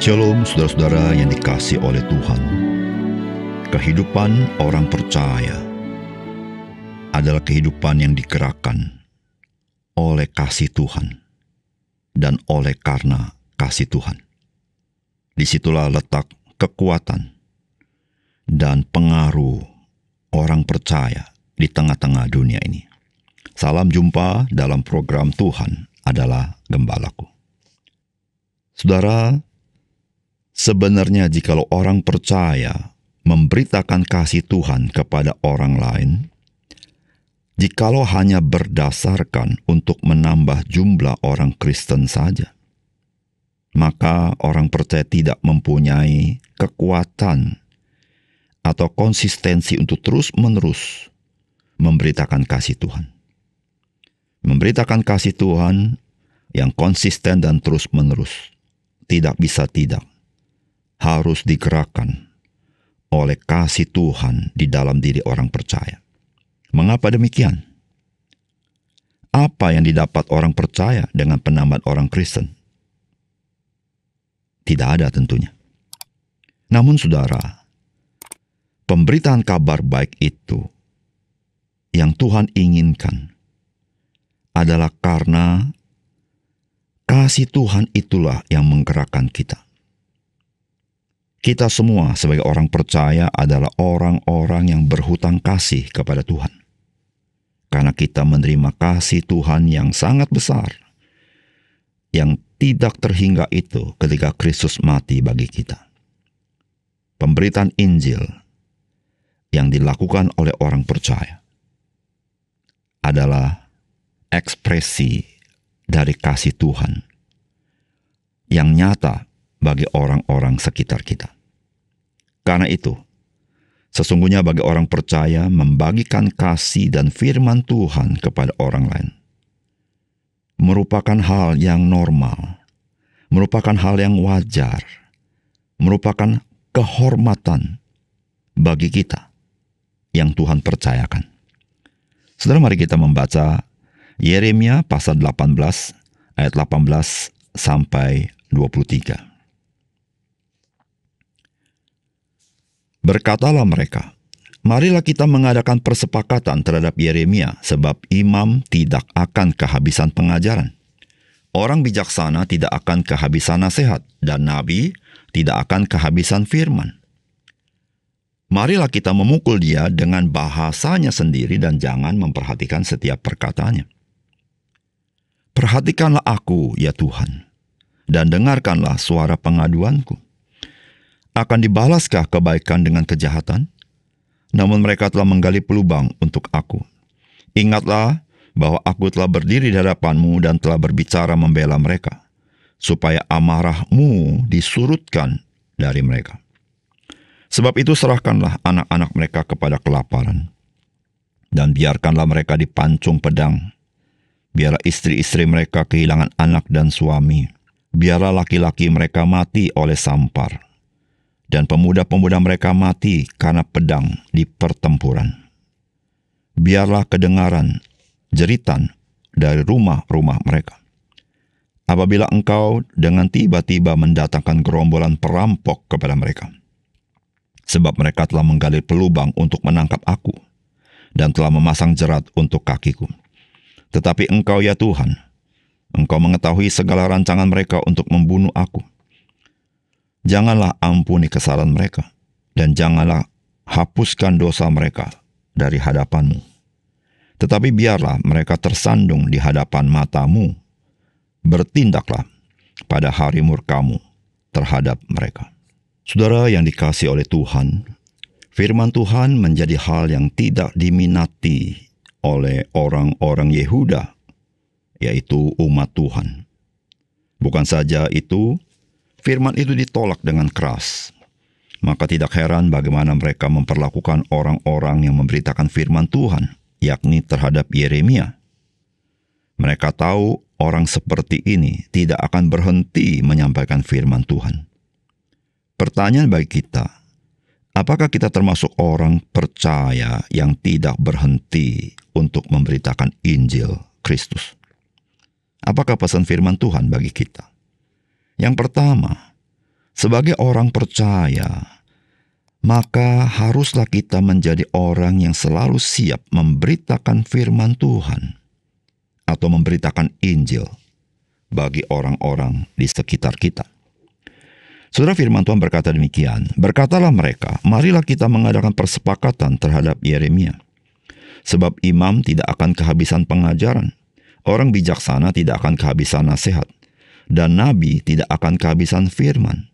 Shalom saudara-saudara yang dikasih oleh Tuhan. Kehidupan orang percaya adalah kehidupan yang digerakkan oleh kasih Tuhan dan oleh karena kasih Tuhan. Disitulah letak kekuatan dan pengaruh orang percaya di tengah-tengah dunia ini. Salam jumpa dalam program Tuhan adalah Gembalaku. Saudara, Sebenarnya jikalau orang percaya memberitakan kasih Tuhan kepada orang lain, jikalau hanya berdasarkan untuk menambah jumlah orang Kristen saja, maka orang percaya tidak mempunyai kekuatan atau konsistensi untuk terus-menerus memberitakan kasih Tuhan. Memberitakan kasih Tuhan yang konsisten dan terus-menerus tidak bisa tidak harus digerakkan oleh kasih Tuhan di dalam diri orang percaya. Mengapa demikian? Apa yang didapat orang percaya dengan penambahan orang Kristen? Tidak ada tentunya. Namun saudara, pemberitaan kabar baik itu yang Tuhan inginkan adalah karena kasih Tuhan itulah yang menggerakkan kita. Kita semua sebagai orang percaya adalah orang-orang yang berhutang kasih kepada Tuhan. Karena kita menerima kasih Tuhan yang sangat besar, yang tidak terhingga itu ketika Kristus mati bagi kita. Pemberitaan Injil yang dilakukan oleh orang percaya adalah ekspresi dari kasih Tuhan yang nyata bagi orang-orang sekitar kita. Karena itu, sesungguhnya bagi orang percaya membagikan kasih dan firman Tuhan kepada orang lain merupakan hal yang normal, merupakan hal yang wajar, merupakan kehormatan bagi kita yang Tuhan percayakan. Saudara mari kita membaca Yeremia pasal 18 ayat 18 sampai 23. Berkatalah mereka, marilah kita mengadakan persepakatan terhadap Yeremia, sebab imam tidak akan kehabisan pengajaran. Orang bijaksana tidak akan kehabisan nasihat, dan nabi tidak akan kehabisan firman. Marilah kita memukul dia dengan bahasanya sendiri dan jangan memperhatikan setiap perkataannya. Perhatikanlah aku, ya Tuhan, dan dengarkanlah suara pengaduanku akan dibalaskah kebaikan dengan kejahatan? Namun mereka telah menggali pelubang untuk aku. Ingatlah bahwa aku telah berdiri di hadapanmu dan telah berbicara membela mereka, supaya amarahmu disurutkan dari mereka. Sebab itu serahkanlah anak-anak mereka kepada kelaparan, dan biarkanlah mereka dipancung pedang. Biarlah istri-istri mereka kehilangan anak dan suami. Biarlah laki-laki mereka mati oleh sampar dan pemuda-pemuda mereka mati karena pedang di pertempuran. Biarlah kedengaran jeritan dari rumah-rumah mereka. Apabila engkau dengan tiba-tiba mendatangkan gerombolan perampok kepada mereka, sebab mereka telah menggali pelubang untuk menangkap aku dan telah memasang jerat untuk kakiku. Tetapi engkau ya Tuhan, engkau mengetahui segala rancangan mereka untuk membunuh aku.' janganlah ampuni kesalahan mereka, dan janganlah hapuskan dosa mereka dari hadapanmu. Tetapi biarlah mereka tersandung di hadapan matamu, bertindaklah pada hari murkamu terhadap mereka. Saudara yang dikasih oleh Tuhan, firman Tuhan menjadi hal yang tidak diminati oleh orang-orang Yehuda, yaitu umat Tuhan. Bukan saja itu, firman itu ditolak dengan keras. Maka tidak heran bagaimana mereka memperlakukan orang-orang yang memberitakan firman Tuhan, yakni terhadap Yeremia. Mereka tahu orang seperti ini tidak akan berhenti menyampaikan firman Tuhan. Pertanyaan bagi kita, apakah kita termasuk orang percaya yang tidak berhenti untuk memberitakan Injil Kristus? Apakah pesan firman Tuhan bagi kita? Yang pertama, sebagai orang percaya, maka haruslah kita menjadi orang yang selalu siap memberitakan firman Tuhan atau memberitakan Injil bagi orang-orang di sekitar kita. Saudara firman Tuhan berkata demikian, berkatalah mereka, marilah kita mengadakan persepakatan terhadap Yeremia. Sebab imam tidak akan kehabisan pengajaran, orang bijaksana tidak akan kehabisan nasihat dan nabi tidak akan kehabisan firman.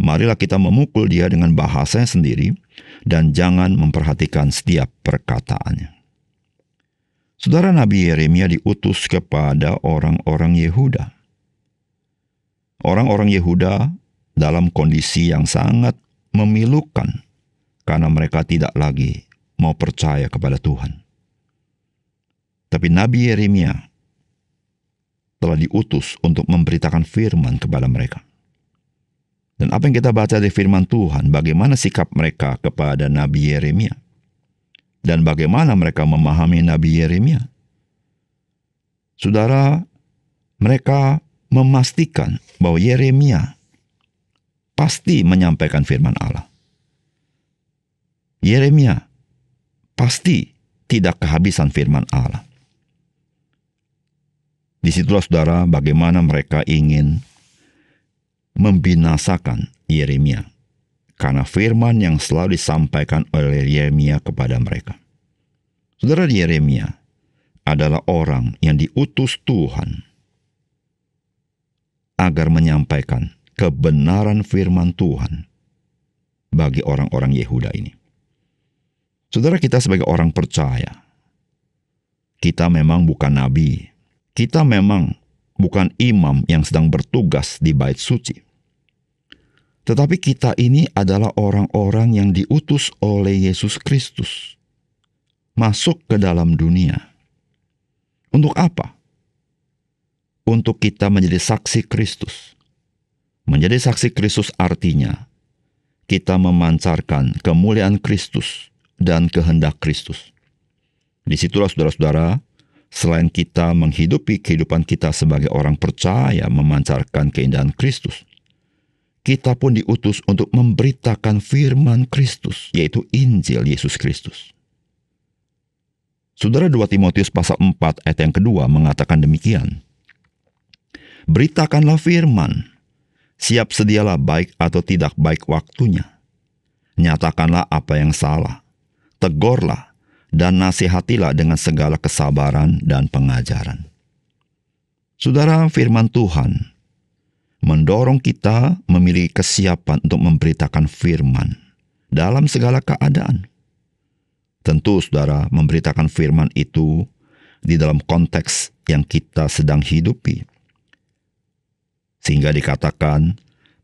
Marilah kita memukul dia dengan bahasanya sendiri dan jangan memperhatikan setiap perkataannya. Saudara Nabi Yeremia diutus kepada orang-orang Yehuda. Orang-orang Yehuda dalam kondisi yang sangat memilukan karena mereka tidak lagi mau percaya kepada Tuhan. Tapi Nabi Yeremia telah diutus untuk memberitakan firman kepada mereka. Dan apa yang kita baca dari firman Tuhan, bagaimana sikap mereka kepada Nabi Yeremia? Dan bagaimana mereka memahami Nabi Yeremia? Saudara, mereka memastikan bahwa Yeremia pasti menyampaikan firman Allah. Yeremia pasti tidak kehabisan firman Allah. Disitulah saudara bagaimana mereka ingin membinasakan Yeremia. Karena firman yang selalu disampaikan oleh Yeremia kepada mereka. Saudara Yeremia adalah orang yang diutus Tuhan agar menyampaikan kebenaran firman Tuhan bagi orang-orang Yehuda ini. Saudara kita sebagai orang percaya, kita memang bukan nabi, kita memang bukan imam yang sedang bertugas di bait suci. Tetapi kita ini adalah orang-orang yang diutus oleh Yesus Kristus masuk ke dalam dunia. Untuk apa? Untuk kita menjadi saksi Kristus. Menjadi saksi Kristus artinya kita memancarkan kemuliaan Kristus dan kehendak Kristus. Disitulah saudara-saudara, selain kita menghidupi kehidupan kita sebagai orang percaya memancarkan keindahan Kristus, kita pun diutus untuk memberitakan firman Kristus, yaitu Injil Yesus Kristus. Saudara 2 Timotius pasal 4 ayat yang kedua mengatakan demikian. Beritakanlah firman, siap sedialah baik atau tidak baik waktunya. Nyatakanlah apa yang salah, tegorlah, dan nasihatilah dengan segala kesabaran dan pengajaran. Saudara, firman Tuhan mendorong kita memiliki kesiapan untuk memberitakan firman dalam segala keadaan. Tentu, saudara, memberitakan firman itu di dalam konteks yang kita sedang hidupi, sehingga dikatakan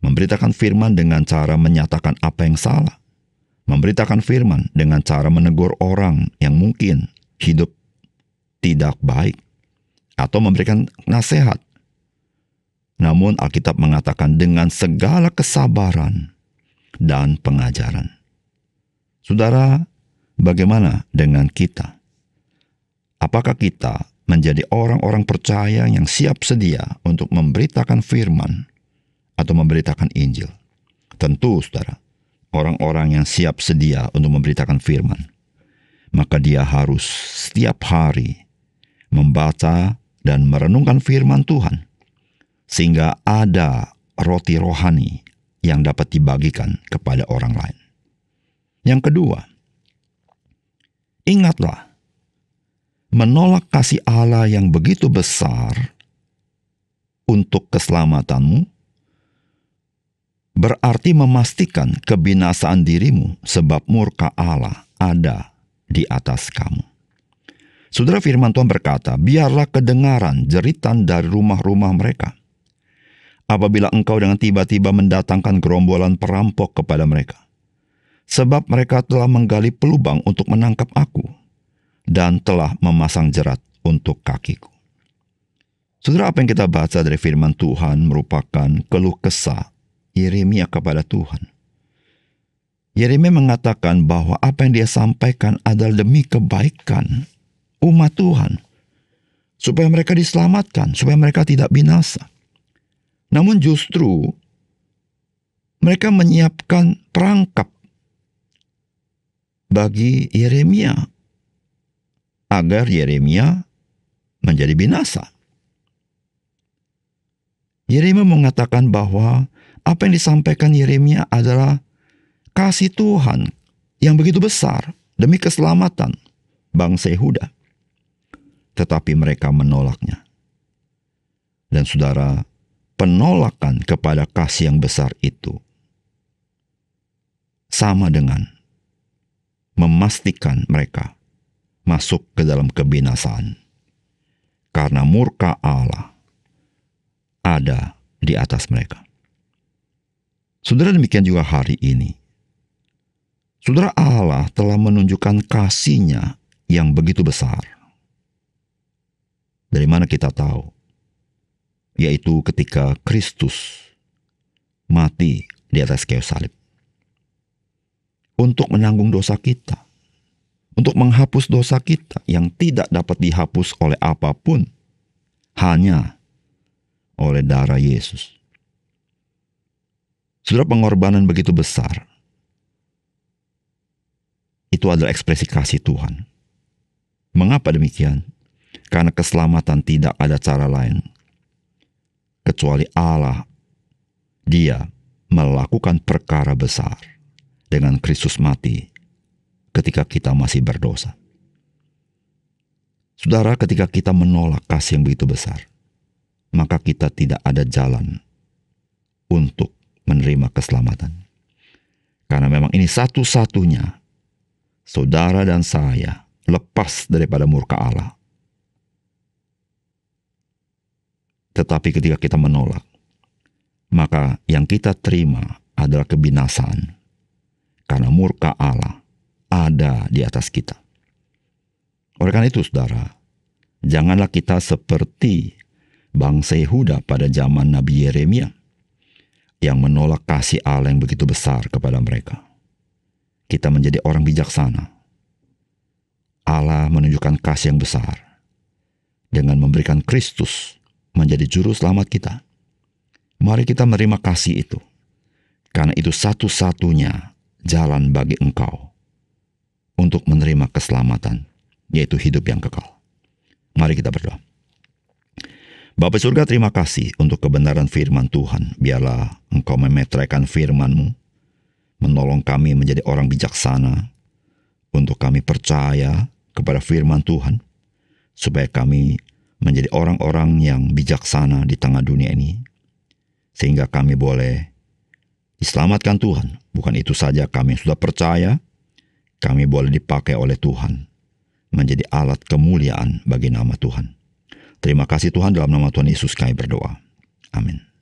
memberitakan firman dengan cara menyatakan apa yang salah memberitakan firman dengan cara menegur orang yang mungkin hidup tidak baik atau memberikan nasihat. Namun Alkitab mengatakan dengan segala kesabaran dan pengajaran. Saudara, bagaimana dengan kita? Apakah kita menjadi orang-orang percaya yang siap sedia untuk memberitakan firman atau memberitakan Injil? Tentu, saudara orang-orang yang siap sedia untuk memberitakan firman. Maka dia harus setiap hari membaca dan merenungkan firman Tuhan. Sehingga ada roti rohani yang dapat dibagikan kepada orang lain. Yang kedua, ingatlah menolak kasih Allah yang begitu besar untuk keselamatanmu berarti memastikan kebinasaan dirimu sebab murka Allah ada di atas kamu. Saudara firman Tuhan berkata, biarlah kedengaran jeritan dari rumah-rumah mereka. Apabila engkau dengan tiba-tiba mendatangkan gerombolan perampok kepada mereka. Sebab mereka telah menggali pelubang untuk menangkap aku. Dan telah memasang jerat untuk kakiku. Saudara, apa yang kita baca dari firman Tuhan merupakan keluh kesah Yeremia kepada Tuhan. Yeremia mengatakan bahwa apa yang dia sampaikan adalah demi kebaikan umat Tuhan. Supaya mereka diselamatkan, supaya mereka tidak binasa. Namun justru mereka menyiapkan perangkap bagi Yeremia agar Yeremia menjadi binasa. Yeremia mengatakan bahwa apa yang disampaikan Yeremia adalah kasih Tuhan yang begitu besar demi keselamatan bangsa Yehuda. Tetapi mereka menolaknya. Dan saudara, penolakan kepada kasih yang besar itu sama dengan memastikan mereka masuk ke dalam kebinasaan. Karena murka Allah ada di atas mereka. Saudara demikian juga hari ini. Saudara Allah telah menunjukkan kasihnya yang begitu besar. Dari mana kita tahu? Yaitu ketika Kristus mati di atas kayu salib. Untuk menanggung dosa kita. Untuk menghapus dosa kita yang tidak dapat dihapus oleh apapun. Hanya oleh darah Yesus. Saudara pengorbanan begitu besar. Itu adalah ekspresi kasih Tuhan. Mengapa demikian? Karena keselamatan tidak ada cara lain. Kecuali Allah. Dia melakukan perkara besar dengan Kristus mati ketika kita masih berdosa. Saudara, ketika kita menolak kasih yang begitu besar, maka kita tidak ada jalan untuk menerima keselamatan. Karena memang ini satu-satunya saudara dan saya lepas daripada murka Allah. Tetapi ketika kita menolak, maka yang kita terima adalah kebinasaan. Karena murka Allah ada di atas kita. Oleh karena itu, saudara, janganlah kita seperti bangsa Yehuda pada zaman Nabi Yeremia yang menolak kasih Allah yang begitu besar kepada mereka. Kita menjadi orang bijaksana. Allah menunjukkan kasih yang besar dengan memberikan Kristus menjadi juru selamat kita. Mari kita menerima kasih itu. Karena itu satu-satunya jalan bagi engkau untuk menerima keselamatan, yaitu hidup yang kekal. Mari kita berdoa. Bapak surga terima kasih untuk kebenaran firman Tuhan. Biarlah engkau memetrekan firmanmu, menolong kami menjadi orang bijaksana, untuk kami percaya kepada firman Tuhan, supaya kami menjadi orang-orang yang bijaksana di tengah dunia ini, sehingga kami boleh diselamatkan Tuhan. Bukan itu saja kami sudah percaya, kami boleh dipakai oleh Tuhan menjadi alat kemuliaan bagi nama Tuhan. Terima kasih Tuhan dalam nama Tuhan Yesus kami berdoa. Amin.